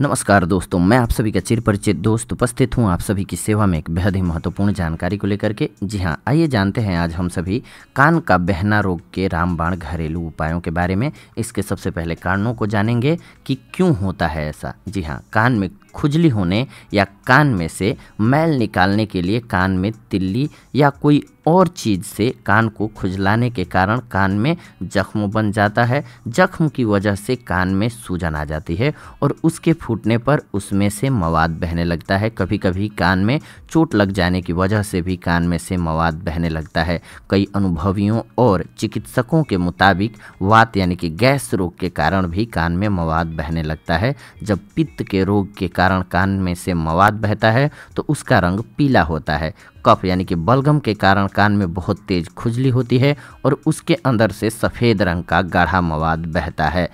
नमस्कार दोस्तों मैं आप सभी का चिर परिचित दोस्त उपस्थित हूँ आप सभी की सेवा में एक बेहद ही महत्वपूर्ण जानकारी को लेकर के जी हाँ आइए जानते हैं आज हम सभी कान का बहना रोग के रामबाण घरेलू उपायों के बारे में इसके सबसे पहले कारणों को जानेंगे कि क्यों होता है ऐसा जी हाँ कान में खुजली होने या कान में से मैल निकालने के लिए कान में तिल्ली या कोई और चीज़ से कान को खुजलाने के कारण कान में जख्म बन जाता है जख्म की वजह से कान में सूजन आ जाती है और उसके फूटने पर उसमें से मवाद बहने लगता है कभी कभी कान में चोट लग जाने की वजह से भी कान में से मवाद बहने लगता है कई अनुभवियों और चिकित्सकों के मुताबिक वात यानी कि गैस रोग के कारण भी कान में मवाद बहने लगता है जब पित्त के रोग के कारण कारण कान में से मवाद बहता है तो उसका रंग पीला होता है कफ यानी कि बलगम के कारण कान में बहुत तेज खुजली होती है और उसके अंदर से सफ़ेद रंग का गाढ़ा मवाद बहता है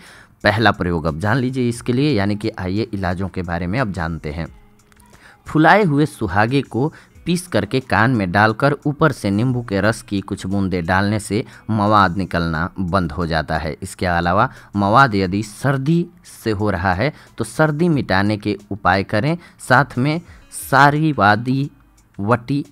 पहला प्रयोग अब जान लीजिए इसके लिए यानी कि आइए इलाजों के बारे में अब जानते हैं फुलाए हुए सुहागे को पीस करके कान में डालकर ऊपर से नींबू के रस की कुछ बूंदें डालने से मवाद निकलना बंद हो जाता है इसके अलावा मवाद यदि सर्दी से हो रहा है तो सर्दी मिटाने के उपाय करें साथ में सारी वादी वटी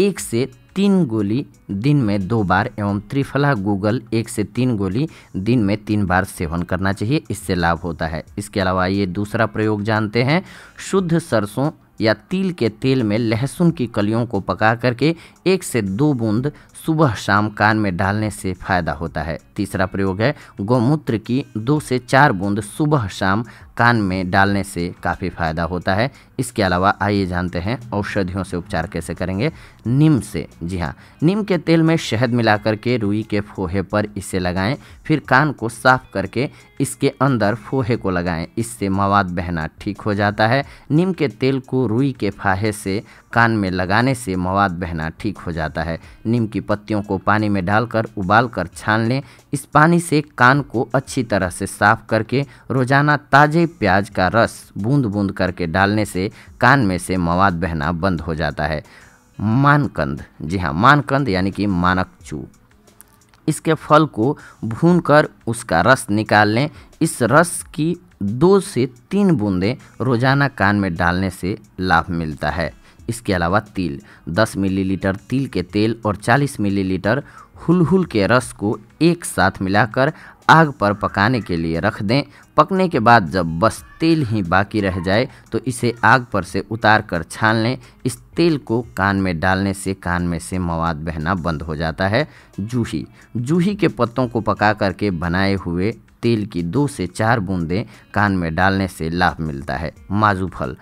एक से तीन गोली दिन में दो बार एवं त्रिफला गूगल एक से तीन गोली दिन में तीन बार सेवन करना चाहिए इससे लाभ होता है इसके अलावा ये दूसरा प्रयोग जानते हैं शुद्ध सरसों या तिल के तेल में लहसुन की कलियों को पका करके एक से दो बूंद सुबह शाम कान में डालने से फायदा होता है तीसरा प्रयोग है गौमूत्र की दो से चार बूंद सुबह शाम कान में डालने से काफ़ी फ़ायदा होता है इसके अलावा आइए जानते हैं औषधियों से उपचार कैसे करेंगे नीम से जी हाँ नीम के तेल में शहद मिलाकर के रुई के फोहे पर इसे लगाएं फिर कान को साफ करके इसके अंदर फोहे को लगाएं इससे मवाद बहना ठीक हो जाता है नीम के तेल को रुई के फाहे से कान में लगाने से मवाद बहना ठीक हो जाता है नीम की पत्तियों को पानी में डालकर उबाल कर छान लें इस पानी से कान को अच्छी तरह से साफ करके रोज़ाना ताज़े में प्याज का रस बूंद बूंद करके डालने से कान में से मवाद बहना बंद हो जाता है मानकंद जी हाँ मानकंद यानी कि चू इसके फल को भून कर उसका रस निकाल लें इस रस की दो से तीन बूंदें रोज़ाना कान में डालने से लाभ मिलता है इसके अलावा तिल 10 मिलीलीटर तिल के तेल और 40 मिलीलीटर हुलहुल के रस को एक साथ मिलाकर आग पर पकाने के लिए रख दें पकने के बाद जब बस तेल ही बाकी रह जाए तो इसे आग पर से उतार कर छान लें इस तेल को कान में डालने से कान में से मवाद बहना बंद हो जाता है जूही जूही के पत्तों को पका करके बनाए हुए तेल की दो से चार बूंदें कान में डालने से लाभ मिलता है माजू फल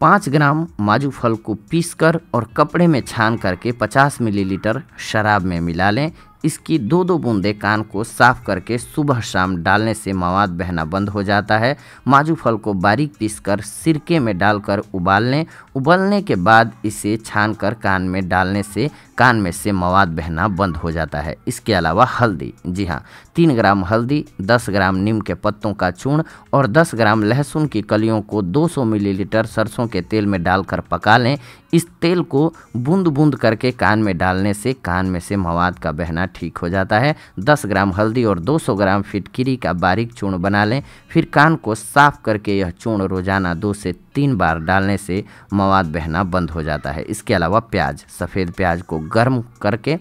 पाँच ग्राम माजू फल को पीसकर और कपड़े में छान करके 50 मिलीलीटर शराब में मिला लें इसकी दो दो बूंदे कान को साफ करके सुबह शाम डालने से मवाद बहना बंद हो जाता है माजू फल को बारीक पीसकर सिरके में डालकर उबाल लें उबलने के बाद इसे छानकर कान में डालने से कान में से मवाद बहना बंद हो जाता है इसके अलावा हल्दी जी हाँ तीन ग्राम हल्दी दस ग्राम नीम के पत्तों का चूर्ण और दस ग्राम लहसुन की कलियों को 200 मिलीलीटर सरसों के तेल में डालकर पका लें इस तेल को बूंद बूंद करके कान में डालने से कान में से मवाद का बहना ठीक हो जाता है दस ग्राम हल्दी और सौ ग्राम फिटकिरी का बारीक चूर्ण बना लें फिर कान को साफ करके यह चूर्ण रोजाना दो से तीन बार डालने से मवाद मवाद बहना बंद हो जाता है इसके अलावा प्याज सफ़ेद प्याज को गर्म करके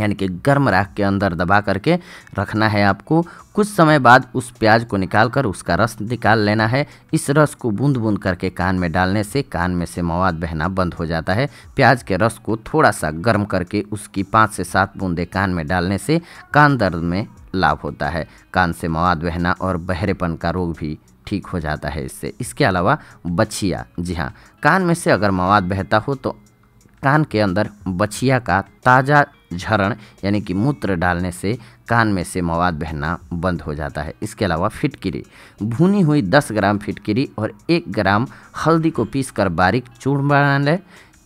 यानी कि गर्म राख के अंदर दबा करके रखना है आपको कुछ समय बाद उस प्याज को निकाल कर उसका रस निकाल लेना है इस रस को बूंद बूंद करके कान में डालने से कान में से मवाद बहना बंद हो जाता है प्याज के रस को थोड़ा सा गर्म करके उसकी पाँच से सात बूंदे कान में डालने से कान दर्द में लाभ होता है कान से मवाद बहना और बहरेपन का रोग भी ठीक हो जाता है इससे इसके अलावा बछिया जी हाँ कान में से अगर मवाद बहता हो तो कान के अंदर बछिया का ताज़ा झरण यानी कि मूत्र डालने से कान में से मवाद बहना बंद हो जाता है इसके अलावा फिटकिरी भुनी हुई 10 ग्राम फिटकिरी और 1 ग्राम हल्दी को पीसकर बारीक चूर्ण बना लें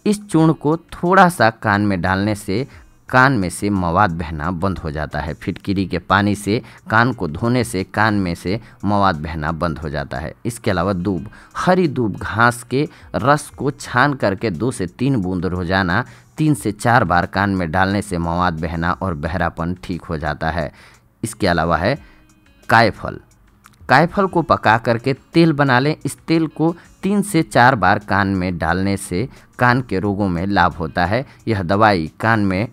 इस चूर्ण को थोड़ा सा कान में डालने से कान में से मवाद बहना बंद हो जाता है फिटकिरी के पानी से कान को धोने से कान में से मवाद बहना बंद हो जाता है इसके अलावा दूब हरी दूब घास के रस को छान करके दो से तीन बूंद रोजाना तीन से चार बार कान में डालने से मवाद बहना और बहरापन ठीक हो जाता है इसके अलावा है कायफल कायफल को पका करके तेल बना लें इस तेल को तीन से चार बार कान में डालने से कान के रोगों में लाभ होता है यह दवाई कान में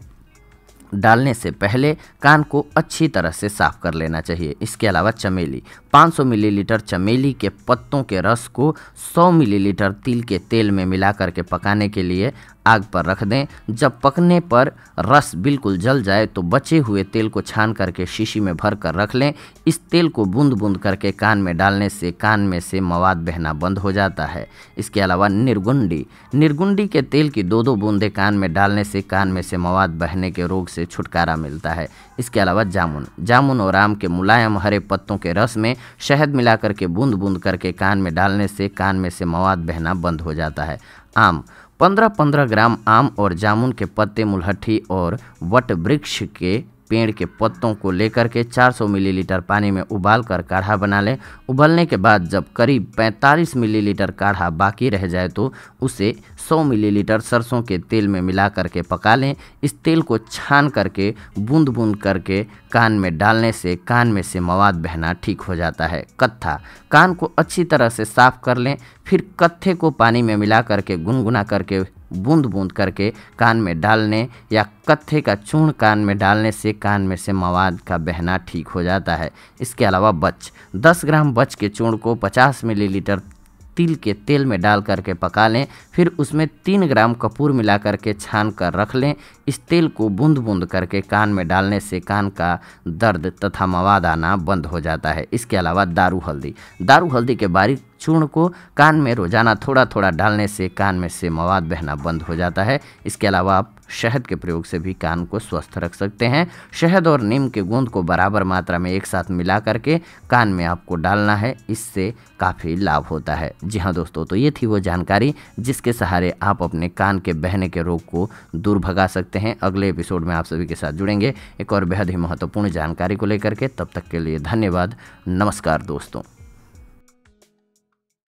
डालने से पहले कान को अच्छी तरह से साफ कर लेना चाहिए इसके अलावा चमेली 500 मिलीलीटर चमेली के पत्तों के रस को 100 मिलीलीटर तिल के तेल में मिला करके पकाने के लिए आग पर रख दें जब पकने पर रस बिल्कुल जल जाए तो बचे हुए तेल को छान करके शीशी में भर कर रख लें इस तेल को बूंद बूंद करके कान में डालने से कान में से मवाद बहना बंद हो जाता है इसके अलावा निर्गुंडी निर्गुंडी के तेल की दो दो बूंदें कान में डालने से कान में से मवाद बहने के रोग से छुटकारा मिलता है इसके अलावा जामुन जामुन और आम के मुलायम हरे पत्तों के रस में शहद मिला करके बूंद बूंद करके कान में डालने से कान में से मवाद बहना बंद हो जाता है आम पंद्रह पंद्रह ग्राम आम और जामुन के पत्ते मुलहट्ठी और वट वृक्ष के पेड़ के पत्तों को लेकर के 400 मिलीलीटर पानी में उबाल कर काढ़ा बना लें उबलने के बाद जब करीब 45 मिलीलीटर काढ़ा बाकी रह जाए तो उसे 100 मिलीलीटर सरसों के तेल में मिला करके पका लें इस तेल को छान करके बूंद बूंद करके कान में डालने से कान में से मवाद बहना ठीक हो जाता है कत्था कान को अच्छी तरह से साफ कर लें फिर कत्थे को पानी में मिला करके गुनगुना करके बूंद बूंद करके कान में डालने या कत्थे का चूर्ण कान में डालने से कान में से मवाद का बहना ठीक हो जाता है इसके अलावा बच 10 ग्राम बच के चूर्ण को 50 मिलीलीटर तिल के तेल में डाल करके पका लें फिर उसमें तीन ग्राम कपूर मिला करके छान कर रख लें इस तेल को बूंद बूंद करके कान में डालने से कान का दर्द तथा मवाद आना बंद हो जाता है इसके अलावा दारू हल्दी दारू हल्दी के बारीक चूर्ण को कान में रोजाना थोड़ा थोड़ा डालने से कान में से मवाद बहना बंद हो जाता है इसके अलावा आप शहद के प्रयोग से भी कान को स्वस्थ रख सकते हैं शहद और नीम के गूंद को बराबर मात्रा में एक साथ मिला करके कान में आपको डालना है इससे काफ़ी लाभ होता है जी हाँ दोस्तों तो ये थी वो जानकारी जिसके सहारे आप अपने कान के बहने के रोग को दूर भगा सकते हैं अगले एपिसोड में आप सभी के साथ जुड़ेंगे एक और बेहद ही महत्वपूर्ण जानकारी को लेकर के तब तक के लिए धन्यवाद नमस्कार दोस्तों